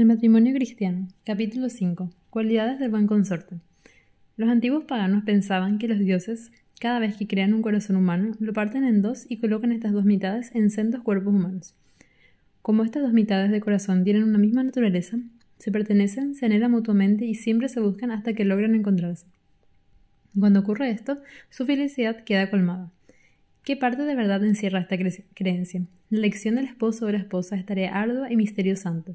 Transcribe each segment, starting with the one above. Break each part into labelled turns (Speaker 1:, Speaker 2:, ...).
Speaker 1: El matrimonio cristiano, capítulo 5. Cualidades del buen consorte. Los antiguos paganos pensaban que los dioses, cada vez que crean un corazón humano, lo parten en dos y colocan estas dos mitades en sendos cuerpos humanos. Como estas dos mitades de corazón tienen una misma naturaleza, se pertenecen, se anhelan mutuamente y siempre se buscan hasta que logran encontrarse. Cuando ocurre esto, su felicidad queda colmada. ¿Qué parte de verdad encierra esta creencia? La lección del esposo o la esposa es tarea ardua y misteriosa santo.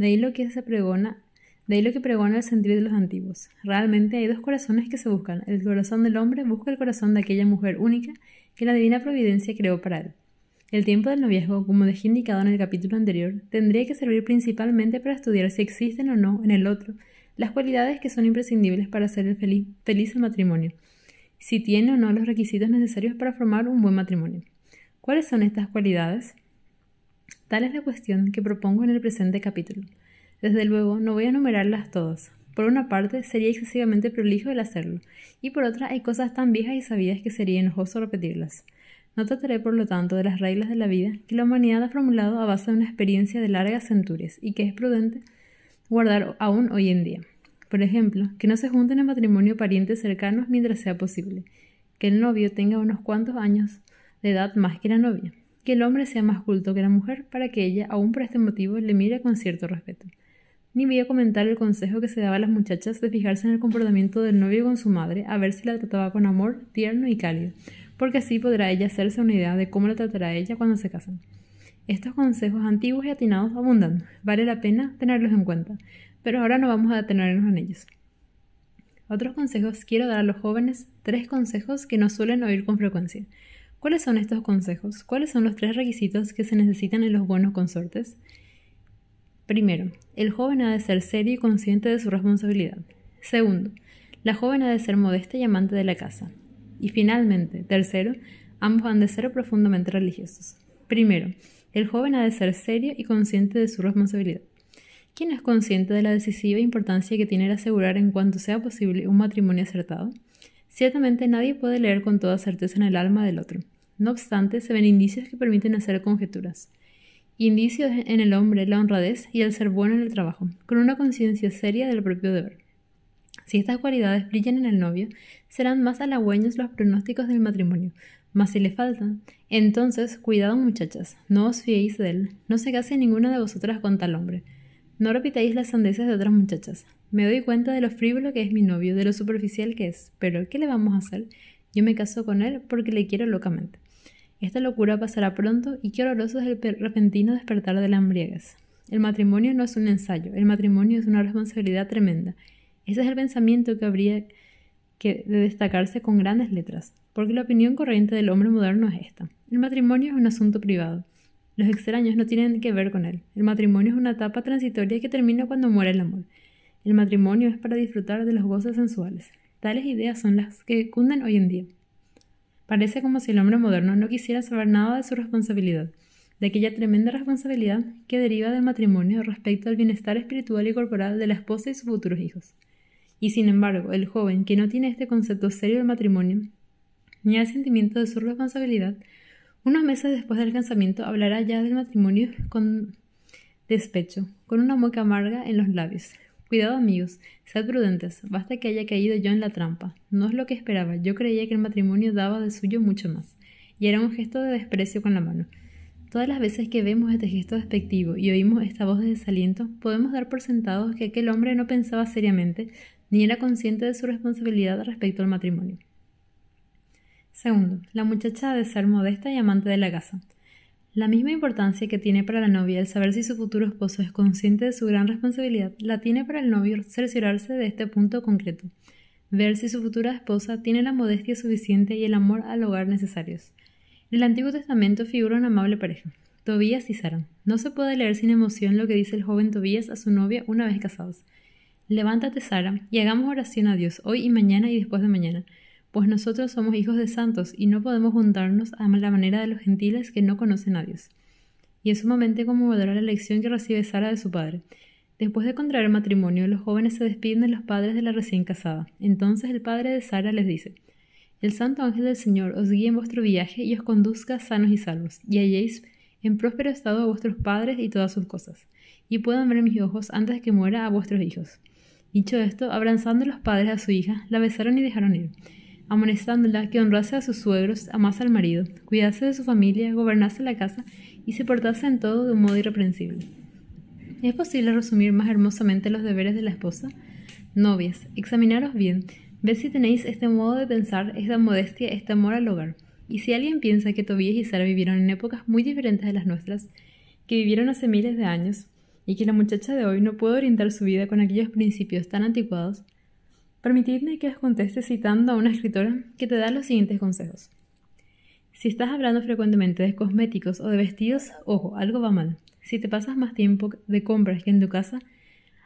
Speaker 1: De ahí lo que se pregona, de lo que pregona el sentido de los antiguos. Realmente hay dos corazones que se buscan. El corazón del hombre busca el corazón de aquella mujer única que la divina providencia creó para él. El tiempo del noviazgo, como dejé indicado en el capítulo anterior, tendría que servir principalmente para estudiar si existen o no en el otro las cualidades que son imprescindibles para hacer feliz, feliz el matrimonio, si tiene o no los requisitos necesarios para formar un buen matrimonio. ¿Cuáles son estas cualidades? Tal es la cuestión que propongo en el presente capítulo. Desde luego, no voy a enumerarlas todas. Por una parte, sería excesivamente prolijo el hacerlo, y por otra, hay cosas tan viejas y sabidas que sería enojoso repetirlas. No trataré, por lo tanto, de las reglas de la vida que la humanidad ha formulado a base de una experiencia de largas centurias y que es prudente guardar aún hoy en día. Por ejemplo, que no se junten en matrimonio parientes cercanos mientras sea posible, que el novio tenga unos cuantos años de edad más que la novia, que el hombre sea más culto que la mujer para que ella, aun por este motivo, le mire con cierto respeto. Ni voy a comentar el consejo que se daba a las muchachas de fijarse en el comportamiento del novio con su madre, a ver si la trataba con amor, tierno y cálido, porque así podrá ella hacerse una idea de cómo la tratará ella cuando se casan. Estos consejos antiguos y atinados abundan, vale la pena tenerlos en cuenta, pero ahora no vamos a detenernos en ellos. Otros consejos quiero dar a los jóvenes, tres consejos que no suelen oír con frecuencia. ¿Cuáles son estos consejos? ¿Cuáles son los tres requisitos que se necesitan en los buenos consortes? Primero, el joven ha de ser serio y consciente de su responsabilidad. Segundo, la joven ha de ser modesta y amante de la casa. Y finalmente, tercero, ambos han de ser profundamente religiosos. Primero, el joven ha de ser serio y consciente de su responsabilidad. ¿Quién es consciente de la decisiva importancia que tiene el asegurar en cuanto sea posible un matrimonio acertado? Ciertamente nadie puede leer con toda certeza en el alma del otro. No obstante, se ven indicios que permiten hacer conjeturas. Indicios en el hombre la honradez y el ser bueno en el trabajo, con una conciencia seria del propio deber. Si estas cualidades brillan en el novio, serán más halagüeños los pronósticos del matrimonio, mas si le faltan, entonces cuidado muchachas, no os fiéis de él, no se case ninguna de vosotras con tal hombre. No repitáis las sandeces de otras muchachas. Me doy cuenta de lo frívolo que es mi novio, de lo superficial que es, pero ¿qué le vamos a hacer? Yo me caso con él porque le quiero locamente. Esta locura pasará pronto y qué horroroso es el repentino despertar de la embriaguez. El matrimonio no es un ensayo, el matrimonio es una responsabilidad tremenda. Ese es el pensamiento que habría que destacarse con grandes letras, porque la opinión corriente del hombre moderno es esta. El matrimonio es un asunto privado. Los extraños no tienen que ver con él. El matrimonio es una etapa transitoria que termina cuando muere el amor. El matrimonio es para disfrutar de los gozos sensuales. Tales ideas son las que cunden hoy en día. Parece como si el hombre moderno no quisiera saber nada de su responsabilidad, de aquella tremenda responsabilidad que deriva del matrimonio respecto al bienestar espiritual y corporal de la esposa y sus futuros hijos. Y sin embargo, el joven que no tiene este concepto serio del matrimonio, ni el sentimiento de su responsabilidad, unos meses después del casamiento hablará ya del matrimonio con despecho, con una mueca amarga en los labios, Cuidado amigos, sed prudentes, basta que haya caído yo en la trampa. No es lo que esperaba, yo creía que el matrimonio daba de suyo mucho más. Y era un gesto de desprecio con la mano. Todas las veces que vemos este gesto despectivo y oímos esta voz de desaliento, podemos dar por sentados que aquel hombre no pensaba seriamente ni era consciente de su responsabilidad respecto al matrimonio. Segundo, la muchacha ha de ser modesta y amante de la casa. La misma importancia que tiene para la novia el saber si su futuro esposo es consciente de su gran responsabilidad, la tiene para el novio cerciorarse de este punto concreto, ver si su futura esposa tiene la modestia suficiente y el amor al hogar necesarios. En el Antiguo Testamento figura una amable pareja, Tobías y Sara. No se puede leer sin emoción lo que dice el joven Tobías a su novia una vez casados. Levántate, Sara, y hagamos oración a Dios hoy y mañana y después de mañana pues nosotros somos hijos de santos y no podemos juntarnos a la manera de los gentiles que no conocen a Dios. Y es sumamente conmovedora la lección que recibe Sara de su padre. Después de contraer matrimonio, los jóvenes se despiden de los padres de la recién casada. Entonces el padre de Sara les dice, El santo ángel del Señor os guíe en vuestro viaje y os conduzca sanos y salvos, y halléis en próspero estado a vuestros padres y todas sus cosas, y puedan ver mis ojos antes que muera a vuestros hijos. Dicho esto, abrazando los padres a su hija, la besaron y dejaron ir amonestándola que honrase a sus suegros, amase al marido, cuidase de su familia, gobernase la casa y se portase en todo de un modo irreprensible. ¿Es posible resumir más hermosamente los deberes de la esposa? Novias, examinaros bien, ve si tenéis este modo de pensar, esta modestia, este amor al hogar. Y si alguien piensa que Tobías y Sara vivieron en épocas muy diferentes de las nuestras, que vivieron hace miles de años, y que la muchacha de hoy no puede orientar su vida con aquellos principios tan anticuados, Permitidme que os conteste citando a una escritora que te da los siguientes consejos. Si estás hablando frecuentemente de cosméticos o de vestidos, ojo, algo va mal. Si te pasas más tiempo de compras que en tu casa,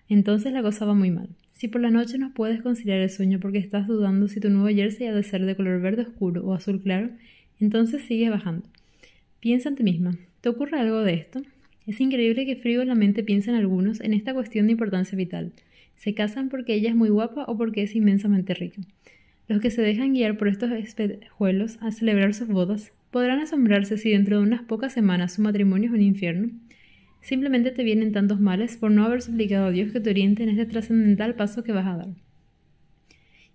Speaker 1: entonces la cosa va muy mal. Si por la noche no puedes conciliar el sueño porque estás dudando si tu nuevo jersey ha de ser de color verde oscuro o azul claro, entonces sigue bajando. Piensa en ti misma, ¿te ocurre algo de esto? Es increíble que frío en la mente piensen algunos en esta cuestión de importancia vital. Se casan porque ella es muy guapa o porque es inmensamente rica. Los que se dejan guiar por estos espejuelos a celebrar sus bodas podrán asombrarse si dentro de unas pocas semanas su matrimonio es un infierno. Simplemente te vienen tantos males por no haber suplicado a Dios que te oriente en este trascendental paso que vas a dar.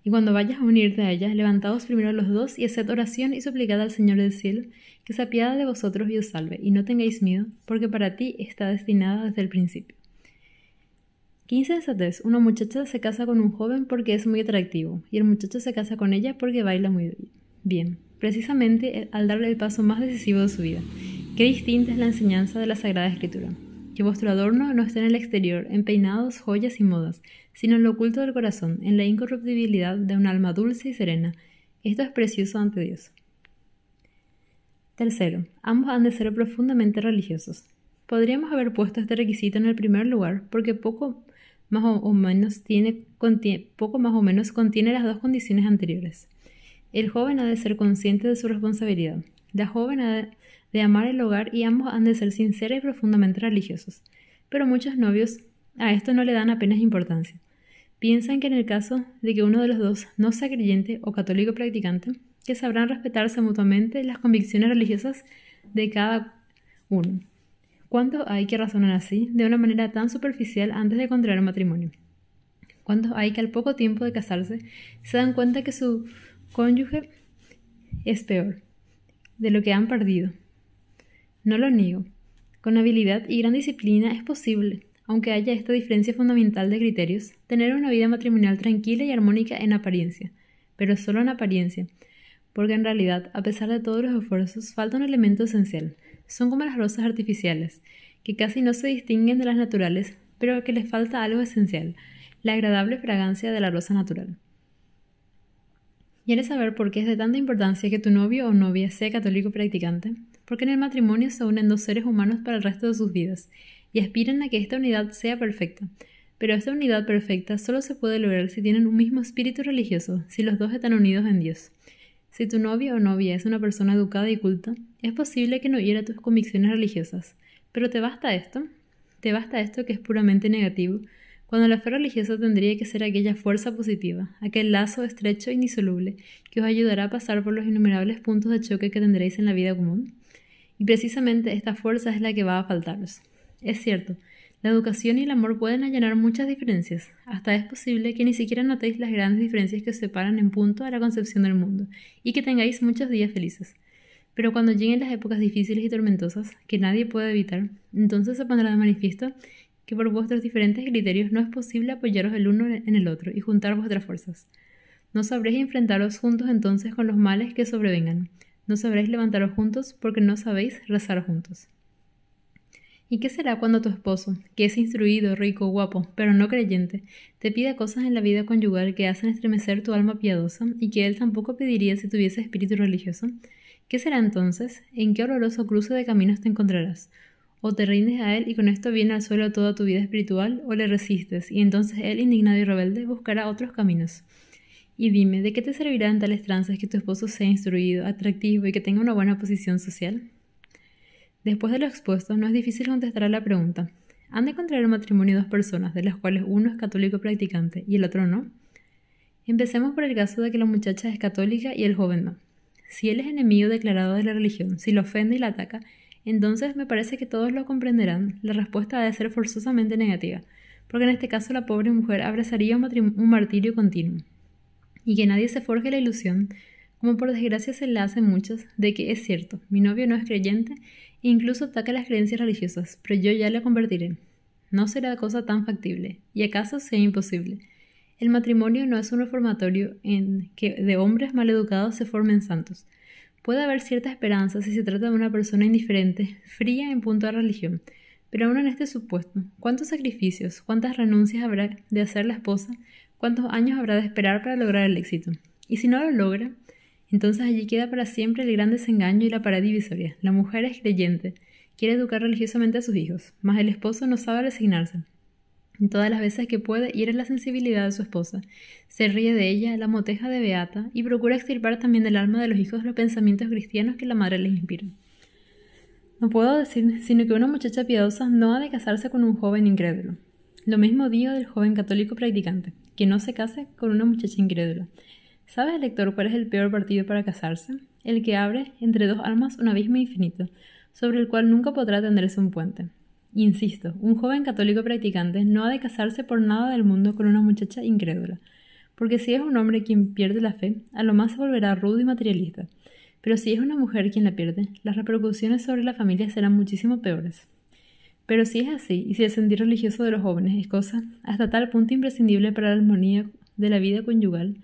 Speaker 1: Y cuando vayas a unirte a ellas, levantaos primero los dos y haced oración y suplicad al Señor del cielo que se apiada de vosotros y os salve, y no tengáis miedo, porque para ti está destinada desde el principio. 15 Satés, Una muchacha se casa con un joven porque es muy atractivo y el muchacho se casa con ella porque baila muy bien. Precisamente eh, al darle el paso más decisivo de su vida. Qué distinta es la enseñanza de la Sagrada Escritura. Que vuestro adorno no esté en el exterior, en peinados, joyas y modas, sino en lo oculto del corazón, en la incorruptibilidad de un alma dulce y serena. Esto es precioso ante Dios. Tercero, ambos han de ser profundamente religiosos. Podríamos haber puesto este requisito en el primer lugar porque poco más o menos tiene, poco más o menos contiene las dos condiciones anteriores. El joven ha de ser consciente de su responsabilidad. La joven ha de amar el hogar y ambos han de ser sinceros y profundamente religiosos. Pero muchos novios a esto no le dan apenas importancia. Piensan que en el caso de que uno de los dos no sea creyente o católico practicante, que sabrán respetarse mutuamente las convicciones religiosas de cada uno. ¿Cuántos hay que razonar así, de una manera tan superficial antes de contraer un matrimonio? ¿Cuántos hay que al poco tiempo de casarse se dan cuenta que su cónyuge es peor de lo que han perdido? No lo niego. Con habilidad y gran disciplina es posible, aunque haya esta diferencia fundamental de criterios, tener una vida matrimonial tranquila y armónica en apariencia, pero solo en apariencia, porque en realidad, a pesar de todos los esfuerzos, falta un elemento esencial, son como las rosas artificiales, que casi no se distinguen de las naturales, pero que les falta algo esencial, la agradable fragancia de la rosa natural. ¿Quieres saber por qué es de tanta importancia que tu novio o novia sea católico practicante? Porque en el matrimonio se unen dos seres humanos para el resto de sus vidas y aspiran a que esta unidad sea perfecta. Pero esta unidad perfecta solo se puede lograr si tienen un mismo espíritu religioso, si los dos están unidos en Dios. Si tu novia o novia es una persona educada y culta, es posible que no hiera tus convicciones religiosas. Pero ¿te basta esto? ¿Te basta esto que es puramente negativo? Cuando la fe religiosa tendría que ser aquella fuerza positiva, aquel lazo estrecho e indisoluble que os ayudará a pasar por los innumerables puntos de choque que tendréis en la vida común. Y precisamente esta fuerza es la que va a faltaros. Es cierto, la educación y el amor pueden allanar muchas diferencias. Hasta es posible que ni siquiera notéis las grandes diferencias que os separan en punto a la concepción del mundo y que tengáis muchos días felices. Pero cuando lleguen las épocas difíciles y tormentosas, que nadie puede evitar, entonces se pondrá de manifiesto que por vuestros diferentes criterios no es posible apoyaros el uno en el otro y juntar vuestras fuerzas. No sabréis enfrentaros juntos entonces con los males que sobrevengan. No sabréis levantaros juntos porque no sabéis rezar juntos. ¿Y qué será cuando tu esposo, que es instruido, rico, guapo, pero no creyente, te pida cosas en la vida conyugal que hacen estremecer tu alma piadosa y que él tampoco pediría si tuviese espíritu religioso? ¿Qué será entonces? ¿En qué horroroso cruce de caminos te encontrarás? O te rindes a él y con esto viene al suelo toda tu vida espiritual, o le resistes, y entonces él, indignado y rebelde, buscará otros caminos. Y dime, ¿de qué te servirán tales trances que tu esposo sea instruido, atractivo y que tenga una buena posición social? Después de lo expuesto, no es difícil contestar a la pregunta. ¿Han de contraer matrimonio dos personas, de las cuales uno es católico practicante y el otro no? Empecemos por el caso de que la muchacha es católica y el joven no. Si él es enemigo declarado de la religión, si lo ofende y la ataca, entonces me parece que todos lo comprenderán. La respuesta ha de ser forzosamente negativa, porque en este caso la pobre mujer abrazaría un, martirio continuo. Y que nadie se forje la ilusión como por desgracia se le hacen muchas de que es cierto, mi novio no es creyente e incluso ataca las creencias religiosas, pero yo ya la convertiré. No será cosa tan factible, y acaso sea imposible. El matrimonio no es un reformatorio en que de hombres maleducados se formen santos. Puede haber cierta esperanza si se trata de una persona indiferente, fría en punto a religión, pero aún en este supuesto, ¿cuántos sacrificios, cuántas renuncias habrá de hacer la esposa, cuántos años habrá de esperar para lograr el éxito? Y si no lo logra, entonces allí queda para siempre el gran desengaño y la paradivisoria. La mujer es creyente, quiere educar religiosamente a sus hijos, mas el esposo no sabe resignarse. Todas las veces que puede, hiere la sensibilidad de su esposa, se ríe de ella, la moteja de beata y procura extirpar también del alma de los hijos los pensamientos cristianos que la madre les inspira. No puedo decir sino que una muchacha piadosa no ha de casarse con un joven incrédulo. Lo mismo digo del joven católico practicante, que no se case con una muchacha incrédula, ¿Sabes, lector, cuál es el peor partido para casarse? El que abre entre dos almas un abismo infinito, sobre el cual nunca podrá tenderse un puente. Insisto, un joven católico practicante no ha de casarse por nada del mundo con una muchacha incrédula, porque si es un hombre quien pierde la fe, a lo más se volverá rudo y materialista, pero si es una mujer quien la pierde, las repercusiones sobre la familia serán muchísimo peores. Pero si es así, y si el sentir religioso de los jóvenes es cosa hasta tal punto imprescindible para la armonía de la vida conyugal,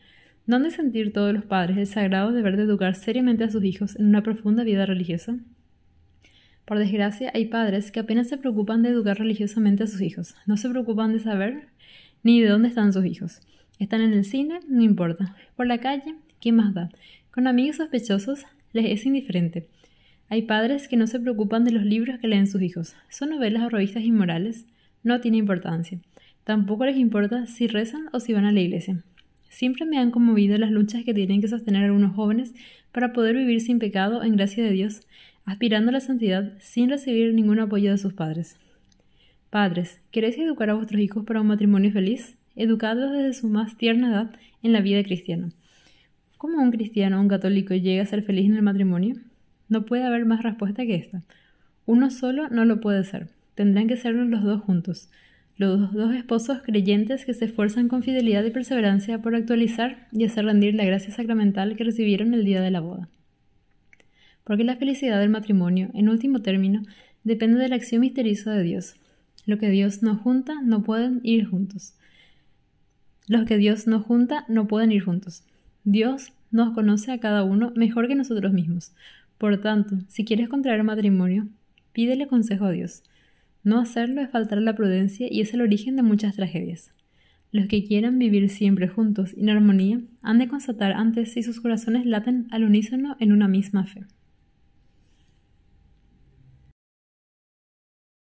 Speaker 1: ¿Dónde sentir todos los padres el sagrado deber de educar seriamente a sus hijos en una profunda vida religiosa? Por desgracia, hay padres que apenas se preocupan de educar religiosamente a sus hijos. No se preocupan de saber ni de dónde están sus hijos. Están en el cine, no importa. Por la calle, ¿Quién más da? Con amigos sospechosos, les es indiferente. Hay padres que no se preocupan de los libros que leen sus hijos. Son novelas o revistas inmorales. No tiene importancia. Tampoco les importa si rezan o si van a la iglesia. Siempre me han conmovido las luchas que tienen que sostener algunos jóvenes para poder vivir sin pecado en gracia de Dios, aspirando a la santidad sin recibir ningún apoyo de sus padres. Padres, ¿queréis educar a vuestros hijos para un matrimonio feliz? Educadlos desde su más tierna edad en la vida cristiana. ¿Cómo un cristiano o un católico llega a ser feliz en el matrimonio? No puede haber más respuesta que esta. Uno solo no lo puede ser. Tendrán que serlo los dos juntos los dos esposos creyentes que se esfuerzan con fidelidad y perseverancia por actualizar y hacer rendir la gracia sacramental que recibieron el día de la boda. Porque la felicidad del matrimonio, en último término, depende de la acción misteriosa de Dios. Lo que Dios no junta no pueden ir juntos. Los que Dios no junta no pueden ir juntos. Dios nos conoce a cada uno mejor que nosotros mismos. Por tanto, si quieres contraer matrimonio, pídele consejo a Dios no hacerlo es faltar la prudencia y es el origen de muchas tragedias. Los que quieran vivir siempre juntos en armonía han de constatar antes si sus corazones laten al unísono en una misma fe.